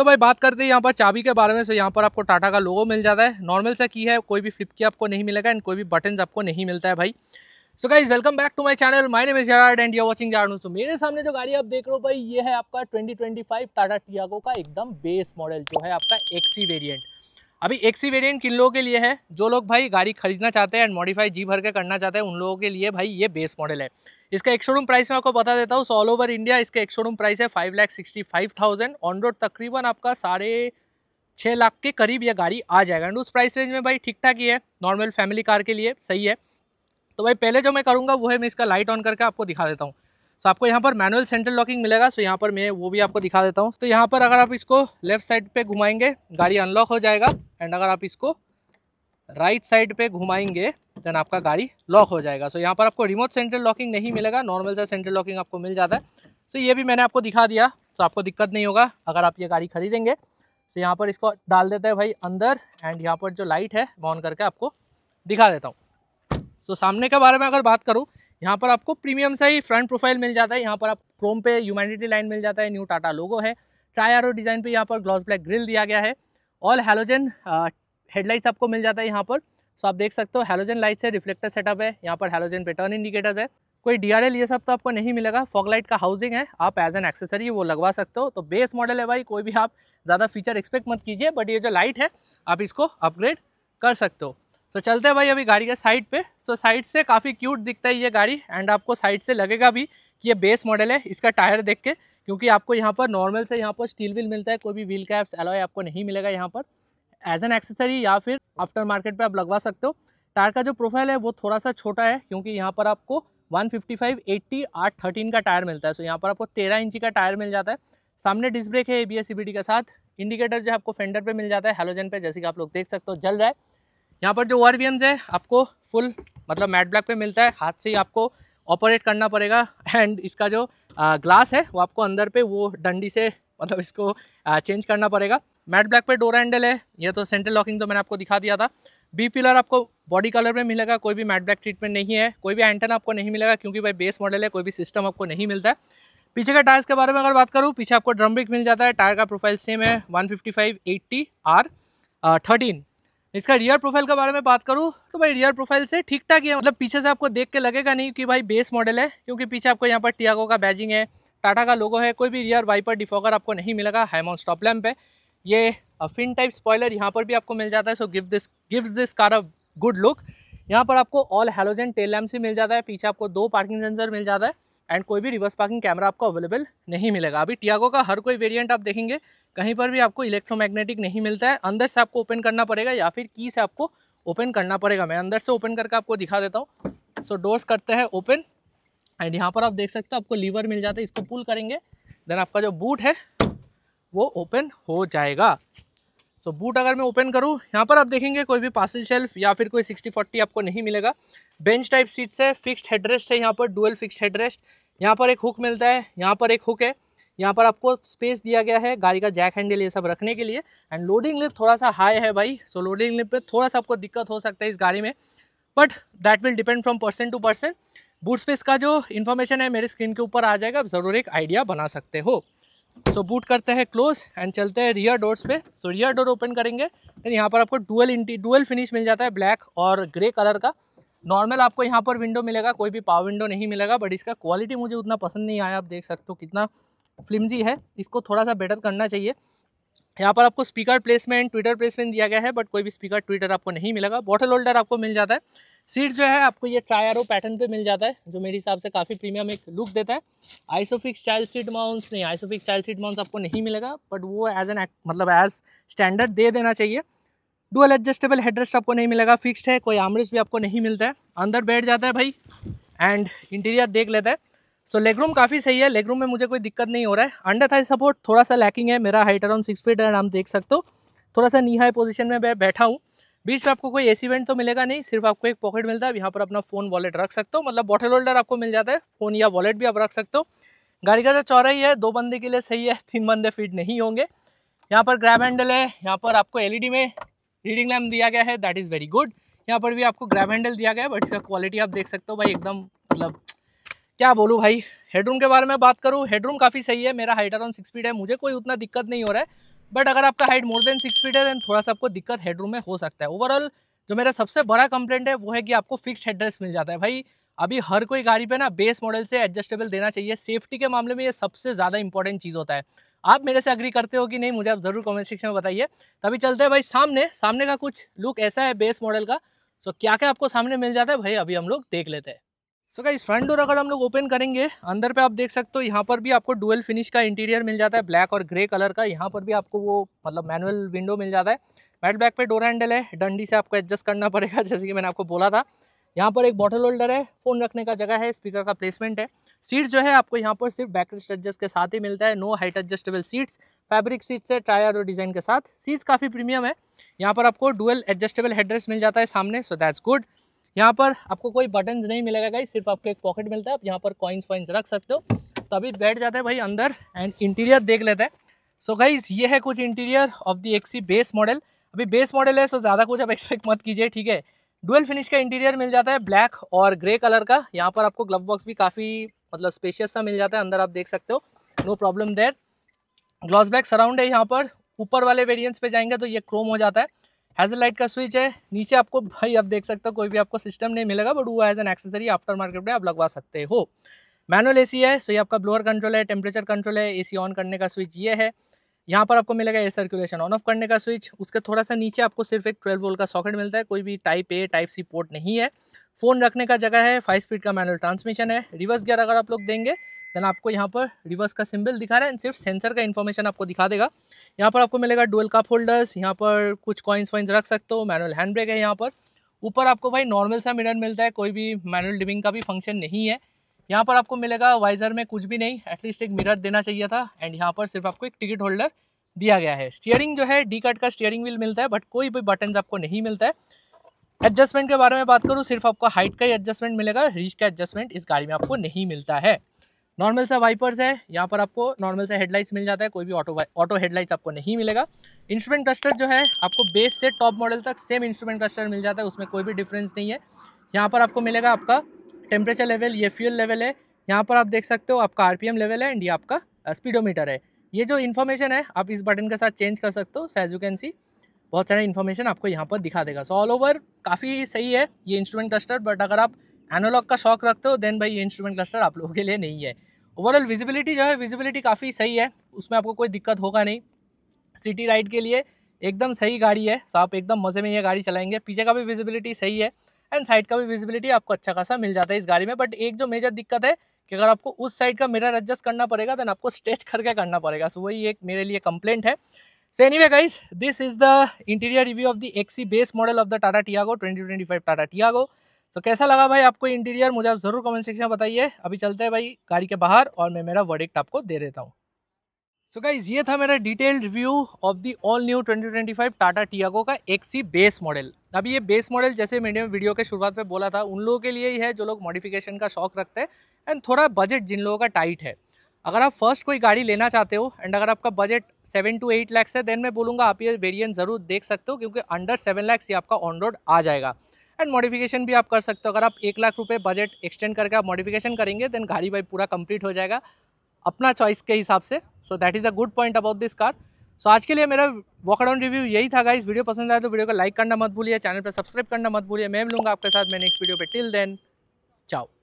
तो भाई बात करते हैं यहाँ पर चाबी के बारे में सो यहाँ पर आपको टाटा का लोगो मिल जाता है नॉर्मल सा की है कोई भी फ्लिप की आपको नहीं मिलेगा एंड कोई भी बटन आपको नहीं मिलता है भाई so guys welcome back to my channel my name is Gerard and you watching जारणू तो मेरे सामने जो गाड़ी आप देख रहे हो भाई ये है आपका 2025 टाटा टियागो का एकदम बेस मॉडल जो है आपका एक्सी वेरिएंट अभी एक सी वेरियंट किन लोगों के लिए है जो लोग भाई गाड़ी खरीदना चाहते हैं एंड मॉडिफाई जी भर के करना चाहते हैं उन लोगों के लिए भाई ये बेस मॉडल है इसका एक शोरूम प्राइस मैं आपको बता देता हूँ सो ऑल ओवर इंडिया इसका एक शोरूम प्राइस है five lakh sixty five thousand on road तकरीबन आपका साढ़े छः लाख के करीब यह गाड़ी आ जाएगा एंड उस प्राइस रेंज में भाई ठीक ठाक ही है नॉर्मल फैमिली कार के लिए सही है तो भाई पहले जो मैं करूँगा वो है मैं इसका लाइट ऑन करके आपको दिखा देता हूँ सो आपको यहाँ पर मैनुअल सेंट्रल लॉकिंग मिलेगा सो यहाँ पर मैं वो भी आपको दिखा देता हूँ तो यहाँ पर अगर आप इसको लेफ्ट साइड पे घुमाएंगे गाड़ी अनलॉक हो जाएगा एंड अगर आप इसको राइट साइड पे घुमाएंगे देन आपका गाड़ी लॉक हो जाएगा सो यहाँ पर आपको रिमोट सेंट्रल लॉकिंग नहीं मिलेगा नॉर्मल सा सेंट्रल लॉकिंग आपको मिल जाता है सो ये भी मैंने आपको दिखा दिया तो आपको दिक्कत नहीं होगा अगर आप ये गाड़ी खरीदेंगे सो यहाँ पर इसको डाल देते हैं भाई अंदर एंड यहाँ पर जो लाइट है ऑन करके आपको दिखा देता हूँ सो सामने के बारे में अगर बात करूँ यहाँ पर आपको प्रीमियम सा ही फ्रंट प्रोफाइल मिल जाता है यहाँ पर आप क्रोम पे ह्यूमैनिटी लाइन मिल जाता है न्यू टाटा लोगो है ट्राई आरो डिज़ाइन पे यहाँ पर ग्लॉस ब्लैक ग्रिल दिया गया है ऑल हेलोजन हेडलाइट्स आपको मिल जाता है यहाँ पर सो आप देख सकते हो हेलोजन लाइट्स है रिफ्लेक्टर सेटअप है यहाँ पर हेलोजन पे टर्न इंडिकेटर्स है कोई डी ये सब तो आपको नहीं मिलेगा फॉग लाइट का हाउसिंग है आप एज एन एक्सेसरी वो लगवा सकते हो तो बेस मॉडल है भाई कोई भी आप ज़्यादा फीचर एक्सपेक्ट मत कीजिए बट ये जो लाइट है आप इसको अपग्रेड कर सकते हो सो so, चलते हैं भाई अभी गाड़ी के साइड पे सो so, साइड से काफ़ी क्यूट दिखता है ये गाड़ी एंड आपको साइड से लगेगा भी कि ये बेस मॉडल है इसका टायर देख के क्योंकि आपको यहाँ पर नॉर्मल से यहाँ पर स्टील व्हील मिलता है कोई भी व्हील कैप्स अलॉय आपको नहीं मिलेगा यहाँ पर एज एन एक्सेसरी या फिर आफ्टर मार्केट पर आप लगवा सकते हो टायर का जो प्रोफाइल है वो थोड़ा सा छोटा है क्योंकि यहाँ पर आपको 155, 80, फाइव का टायर मिलता है सो so, यहाँ पर आपको 13 इंची का टायर मिल जाता है सामने डिस्क ब्रेक है ए बी के साथ इंडिकेटर जो आपको फेंडर पे मिल जाता है हेलोजन पे जैसे कि आप लोग देख सकते हो जल रहा है यहाँ पर जो ओ है आपको फुल मतलब मैट ब्लैक पे मिलता है हाथ से ही आपको ऑपरेट करना पड़ेगा एंड इसका जो आ, ग्लास है वो आपको अंदर पे वो डंडी से मतलब इसको आ, चेंज करना पड़ेगा मैट ब्लैक पे डोर हैंडल है ये तो सेंट्रल लॉकिंग तो मैंने आपको दिखा दिया था बी पिलर आपको बॉडी कलर में मिलेगा कोई भी मैट ब्लैक ट्रीटमेंट नहीं है कोई भी एंटन आपको नहीं मिलेगा क्योंकि भाई बेस मॉडल है कोई भी सिस्टम आपको नहीं मिलता है पीछे के टायर्स के बारे में अगर बात करूँ पीछे आपको ड्रम ब्रिक मिल जाता है टायर का प्रोफाइल सेम है one fifty five eighty R thirteen इसका रियर प्रोफाइल के बारे में बात करूँ तो भाई रियर प्रोफाइल से ठीक ठाक है मतलब पीछे से आपको देख के लगेगा नहीं कि भाई बेस मॉडल है क्योंकि पीछे आपको यहाँ पर टियागो का बैजिंग है टाटा का लोगो है कोई भी रियर वाइपर डिफॉकर आपको नहीं मिलेगा हाईमाउंट स्टॉप लैम्प है ये फिन टाइप स्पॉयलर यहाँ पर भी आपको मिल जाता है so give this gives this car a good look यहाँ पर आपको ऑल हेलोजन टेल लैम्प ही मिल जाता है पीछे आपको दो पार्किंग सेंसर मिल जाता है एंड कोई भी रिवर्स पार्किंग कैमरा आपको अवेलेबल नहीं मिलेगा अभी टियागो का हर कोई वेरिएंट आप देखेंगे कहीं पर भी आपको इलेक्ट्रोमैग्नेटिक नहीं मिलता है अंदर से आपको ओपन करना पड़ेगा या फिर की से आपको ओपन करना पड़ेगा मैं अंदर से ओपन करके आपको दिखा देता हूँ सो डोर्स करते हैं ओपन एंड यहाँ पर आप देख सकते हो आपको लीवर मिल जाता है इसको पुल करेंगे देन आपका जो बूट है वो ओपन हो जाएगा सो बूट अगर मैं ओपन करूँ यहाँ पर आप देखेंगे कोई भी पासिल शेल्फ या फिर कोई सिक्सटी फोर्टी आपको नहीं मिलेगा बेंच टाइप सीट्स है फिक्स्ड हेडरेस्ट है यहाँ पर डुअल फिक्स्ड हेडरेस्ट यहाँ पर एक हुक मिलता है यहाँ पर एक हुक है यहाँ पर आपको स्पेस दिया गया है गाड़ी का जैक हैंडल ये सब रखने के लिए एंड लोडिंग लिप थोड़ा सा हाई है भाई सो लोडिंग लिप में थोड़ा सा आपको दिक्कत हो सकता है इस गाड़ी में but that will depend from person to person boot space का जो इन्फॉर्मेशन है मेरे स्क्रीन के ऊपर आ जाएगा आप ज़रूर एक आइडिया बना सकते हो सो बूट करते हैं क्लोज एंड चलते हैं रियर डोर्स पे सो रियर डोर ओपन करेंगे देन यहाँ पर आपको डुअल इंटी डुअल फिनिश मिल जाता है ब्लैक और ग्रे कलर का नॉर्मल आपको यहाँ पर विंडो मिलेगा कोई भी पावर विंडो नहीं मिलेगा बट इसका क्वालिटी मुझे उतना पसंद नहीं आया आप देख सकते हो कितना फ्लिमजी है इसको थोड़ा सा बेटर करना चाहिए यहाँ पर आपको स्पीकर प्लेसमेंट ट्विटर प्लेसमेंट दिया गया है बट कोई भी स्पीकर ट्विटर आपको नहीं मिलेगा बॉटल होल्डर आपको मिल जाता है सीट जो है आपको ये ट्रायरो पैटर्न पे मिल जाता है जो मेरे हिसाब से काफ़ी प्रीमियम एक लुक देता है आइसोफिक्स चाइल्ड सीट माउंट्स नहीं आइसोफिक्स चाइल्ड सीट माउंट्स आपको नहीं मिलेगा बट वो एज एन मतलब एज स्टैंडर्ड दे देना चाहिए डुअल एडजस्टेबल हेडरेस्ट आपको नहीं मिलेगा फिक्सड है कोई आमरेस्ट भी आपको नहीं मिलता है अंदर बैठ जाता है भाई एंड इंटीरियर देख लेता है सो लेग रूम काफ़ी सही है लेग रूम में मुझे कोई दिक्कत नहीं हो रहा है अंडर था सपोर्ट थोड़ा सा लैकिंग है मेरा हाइट अराउंड सिक्स फीट है आप देख सकते हो थोड़ा सा नीहाई पोजीशन पोजिशन में मैं बैठा हूँ बीच में आपको कोई एसी वेंट तो मिलेगा नहीं सिर्फ आपको एक पॉकेट मिलता है यहाँ पर अपना फ़ोन वॉलेट रख सकते हो मतलब बॉटल होल्डर आपको मिल जाता है फ़ोन या वॉलेट भी आप रख सकते हो गाड़ी का जो तो चौरा ही है दो बंदे के लिए सही है तीन बंदे फिट नहीं होंगे यहाँ पर ग्रैब हैंडल है यहाँ पर आपको एल e में रीडिंग लैम्प दिया गया है दैट इज़ वेरी गुड यहाँ पर भी आपको ग्रैब हैंडल दिया गया है बट इसका क्वालिटी आप देख सकते हो भाई एकदम मतलब क्या बोलूँ भाई हेडरूम के बारे में बात करूँ हेडरूम काफ़ी सही है मेरा हाइट अराउंड सिक्स फीट है मुझे कोई उतना दिक्कत नहीं हो रहा है बट अगर आपका height more than six feet है देन थोड़ा सा आपको दिक्कत हेडरूम में हो सकता है ओवरऑल जो मेरा सबसे बड़ा कंप्लेंट है वो है कि आपको फिक्स एड्रेस मिल जाता है भाई अभी हर कोई गाड़ी पे ना बेस मॉडल से एडजस्टेबल देना चाहिए सेफ्टी के मामले में ये सबसे ज़्यादा इंपॉर्टेंट चीज़ होता है आप मेरे से अग्री करते हो कि नहीं मुझे आप ज़रूर कमेंट सेक्शन में बताइए तभी चलते हैं भाई सामने सामने का कुछ लुक ऐसा है बेस मॉडल का सो क्या क्या आपको सामने मिल जाता है भाई अभी हम लोग देख लेते हैं सो गाइस फ्रंट डोर अगर हम लोग ओपन करेंगे अंदर पे आप देख सकते हो यहाँ पर भी आपको डुअल फिनिश का इंटीरियर मिल जाता है ब्लैक और ग्रे कलर का यहाँ पर भी आपको वो मतलब मैनुअल विंडो मिल जाता है मेट बैक पे डोर हैंडल है डंडी से आपको एडजस्ट करना पड़ेगा जैसे कि मैंने आपको बोला था यहाँ पर एक बॉटल होल्डर है फ़ोन रखने का जगह है स्पीकर का प्लेसमेंट है सीट जो है आपको यहाँ पर सिर्फ बैकरेस्ट एडजस्ट के साथ ही मिलता है no height adjustable seats fabric seats है टायर और डिज़ाइन के साथ सीट्स काफ़ी प्रीमियम है यहाँ पर आपको डुअल एडजस्टेबल हेडरेस्ट मिल जाता है सामने सो दैट्स गुड यहाँ पर आपको कोई बटन नहीं मिलेगा गाइस सिर्फ आपको एक पॉकेट मिलता है आप यहाँ पर कॉइन्स वाइन्स रख सकते हो तो अभी बैठ जाते हैं भाई अंदर एंड इंटीरियर देख लेते हैं सो so गाइज ये है कुछ interior of the XE base model अभी बेस मॉडल है सो ज़्यादा कुछ आप एक्सपेक्ट मत कीजिए ठीक है डुअल फिनिश का इंटीरियर मिल जाता है ब्लैक और ग्रे कलर का यहाँ पर आपको ग्लव बॉक्स भी काफ़ी मतलब स्पेशियस सा मिल जाता है अंदर आप देख सकते हो no problem there gloss black surround है यहाँ पर ऊपर वाले वेरियंट्स पे जाएंगे तो ये क्रोम हो जाता है ए लाइट का स्विच है नीचे आपको भाई आप देख सकते हो कोई भी आपको सिस्टम नहीं मिलेगा बट वो as an accessory after market में आप लगवा सकते हो मैनुअल एसी है सो ये आपका ब्लोअर कंट्रोल है टेम्परेचर कंट्रोल है एसी ऑन करने का स्विच ये है यहाँ पर आपको मिलेगा एयर सर्कुलेशन ऑन ऑफ करने का स्विच उसके थोड़ा सा नीचे आपको सिर्फ एक ट्वेल्व वोल्ट का सॉकेट मिलता है कोई भी type A type C port नहीं है फ़ोन रखने का जगह है फाइव स्पीड का मैनुअल ट्रांसमिशन है रिवर्स गियर अगर आप लोग देंगे देन आपको यहाँ पर रिवर्स का सिंबल दिखा रहा है एंड सिर्फ सेंसर का इन्फॉर्मेशन आपको दिखा देगा यहाँ पर आपको मिलेगा डुअल कप होल्डर्स यहाँ पर कुछ कॉइन्स वाइन्स रख सकते हो मैनुअल हैंड ब्रेक है यहाँ पर ऊपर आपको भाई नॉर्मल सा मिरर मिलता है कोई भी मैनुअल डिविंग का भी फंक्शन नहीं है यहाँ पर आपको मिलेगा वाइजर में कुछ भी नहीं एटलीस्ट एक मिरर देना चाहिए था एंड यहाँ पर सिर्फ आपको एक टिकट होल्डर दिया गया है स्टीयरिंग जो है डी कट का स्टीयरिंग व्हील मिलता है बट कोई भी बटन आपको नहीं मिलता है एडजस्टमेंट के बारे में बात करूँ सिर्फ आपको हाइट का ही एडजस्टमेंट मिलेगा रीच का एडजस्टमेंट इस गाड़ी में आपको नहीं मिलता है नॉर्मल सा वाइपर्स है यहाँ पर आपको नॉर्मल सा हेडलाइट्स मिल जाता है कोई भी ऑटो ऑटो हेडलाइट्स आपको नहीं मिलेगा इंस्ट्रूमेंट क्लस्टर जो है आपको बेस से टॉप मॉडल तक सेम इंस्ट्रूमेंट क्लस्टर मिल जाता है उसमें कोई भी डिफरेंस नहीं है यहाँ पर आपको मिलेगा आपका टेम्परेचर लेवल ये फ्यूल लेवल है यहाँ पर आप देख सकते हो आपका आर लेवल है एंड ये आपका स्पीडोमीटर है ये जो इन्फॉर्मेशन है आप इस बटन के साथ चेंज कर सकते हो सैज यू कैन सी बहुत सारा इन्फॉर्मेशन आपको यहाँ पर दिखा देगा सो ऑल ओवर काफ़ी सही है ये इंस्ट्रूमेंट क्लस्टर बट अगर आप एनोलॉग का शौक रखते हो देन भाई ये इंस्ट्रूमेंट क्लस्टर आप लोगों के लिए नहीं है ओवरऑल विजिबिलिटी जो है विजिबिलिटी काफ़ी सही है उसमें आपको कोई दिक्कत होगा नहीं सिटी राइड के लिए एकदम सही गाड़ी है सो आप एकदम मज़े में ये गाड़ी चलाएंगे पीछे का भी विजिबिलिटी सही है एंड साइड का भी विजिबिलिटी आपको अच्छा खासा मिल जाता है इस गाड़ी में बट एक जो मेजर दिक्कत है कि अगर आपको उस साइड का मिरर एडजस्ट करना पड़ेगा देन आपको स्ट्रेच करके करना पड़ेगा सो so, वही एक मेरे लिए कंप्लेंट है so anyway guys this is the interior review of the XE base model of the Tata Tiago twenty twenty five Tata Tiago तो कैसा लगा भाई आपको इंटीरियर मुझे आप ज़रूर कमेंट सेक्शन में बताइए अभी चलते हैं भाई गाड़ी के बाहर और मैं मेरा वर्डिक्ट आपको दे देता हूँ सो so गाइज ये था मेरा detailed review of the all new 2025 Tata Tiago का एक्सी बेस मॉडल अभी ये बेस मॉडल जैसे मैंने वीडियो के शुरुआत में बोला था उन लोगों के लिए ही है जो लोग मॉडिफिकेशन का शौक रखते हैं एंड थोड़ा बजट जिन लोगों का टाइट है अगर आप फर्स्ट कोई गाड़ी लेना चाहते हो एंड अगर आपका budget seven to eight lakhs है देन मैं बोलूँगा आप ये वेरियंट ज़रूर देख सकते हो क्योंकि अंडर सेवन लैक्स ये आपका ऑन रोड आ जाएगा एंड मॉडिफिकेशन भी आप कर सकते हो अगर आप एक लाख रुपये बजट एक्सटेंड करके आप मॉडिफिकेशन करेंगे देन गाड़ी भाई पूरा कंप्लीट हो जाएगा अपना चॉइस के हिसाब से so that is a good point about this car so आज के लिए मेरा वॉकडाउन रिव्यू यही था इस वीडियो पसंद आया तो वीडियो को लाइक करना मत भूलिए चैनल पर सब्सक्राइब करना मत भूलिए मैं लूँगा आपके साथ मैं नेक्स्ट वीडियो पर टिल देन चाओ